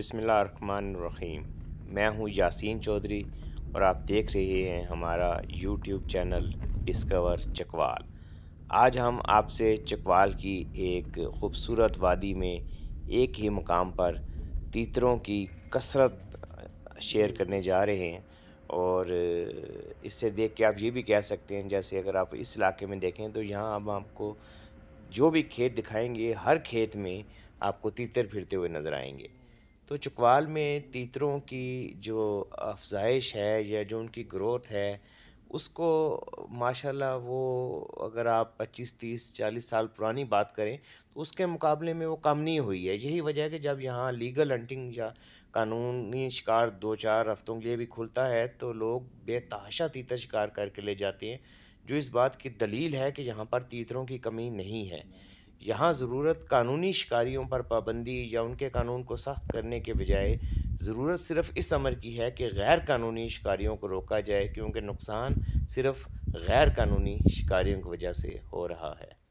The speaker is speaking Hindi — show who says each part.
Speaker 1: रहीम मैं हूं यासीन चौधरी और आप देख रहे हैं हमारा यूट्यूब चैनल डिस्कवर चकवाल आज हम आपसे चकवाल की एक ख़ूबसूरत वादी में एक ही मकाम पर तीतरों की कसरत शेयर करने जा रहे हैं और इससे देख के आप ये भी कह सकते हैं जैसे अगर आप इस इलाके में देखें तो यहाँ अब आपको जो भी खेत दिखाएंगे हर खेत में आपको तीतर फिरते हुए नज़र आएंगे तो चकवाल में तीतरों की जो अफजाइश है या जो उनकी ग्रोथ है उसको माशाल्लाह वो अगर आप 25 30 40 साल पुरानी बात करें तो उसके मुकाबले में वो कम नहीं हुई है यही वजह है कि जब यहाँ लीगल हंटिंग या कानूनी शिकार दो चार हफ्तों के लिए भी खुलता है तो लोग बेतहाशा तीतर शिकार करके ले जाते हैं जो इस बात की दलील है कि यहाँ पर तीतरों की कमी नहीं है यहाँ ज़रूरत कानूनी शिकारियों पर पाबंदी या उनके कानून को सख्त करने के बजाय ज़रूरत सिर्फ इस अमर की है कि गैर कानूनी शिकारियों को रोका जाए क्योंकि नुकसान सिर्फ गैर कानूनी शिकारियों की वजह से हो रहा है